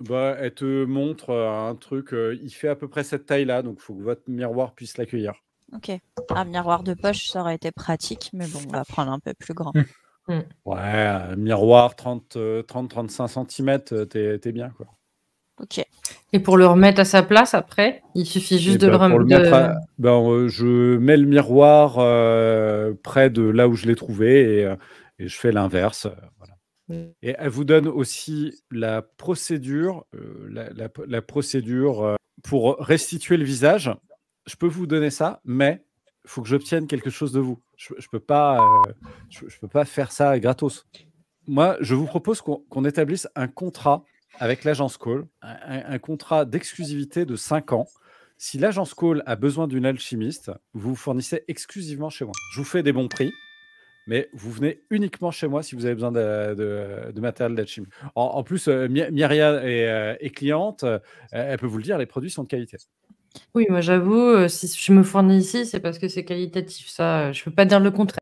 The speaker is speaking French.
Bah, elle te montre un truc, il fait à peu près cette taille-là, donc il faut que votre miroir puisse l'accueillir. Ok. Un miroir de poche, ça aurait été pratique, mais bon, on va prendre un peu plus grand. Hum. Hum. Ouais, un miroir 30-35 cm, t'es, bien, quoi. Ok. Et pour le remettre à sa place après, il suffit juste de bah, le remettre. Ben, bah, je mets le miroir près de là où je l'ai trouvé et, et je fais l'inverse. Voilà. Mmh. Et elle vous donne aussi la procédure, la, procédure pour restituer le visage. Je peux vous donner ça, mais il faut que j'obtienne quelque chose de vous. Je ne peux, pas, je, peux pas faire ça gratos. Moi, je vous propose qu'on établisse un contrat avec l'agence Call, un, contrat d'exclusivité de 5 ans. Si l'agence Call a besoin d'une alchimiste, vous vous fournissez exclusivement chez moi. Je vous fais des bons prix mais vous venez uniquement chez moi si vous avez besoin de, matériel d'alchimie. En, plus, euh, Myriam euh, est, cliente, euh, elle peut vous le dire, les produits sont de qualité. Oui, moi j'avoue, si je me fournis ici, c'est parce que c'est qualitatif, ça. Je ne peux pas dire le contraire.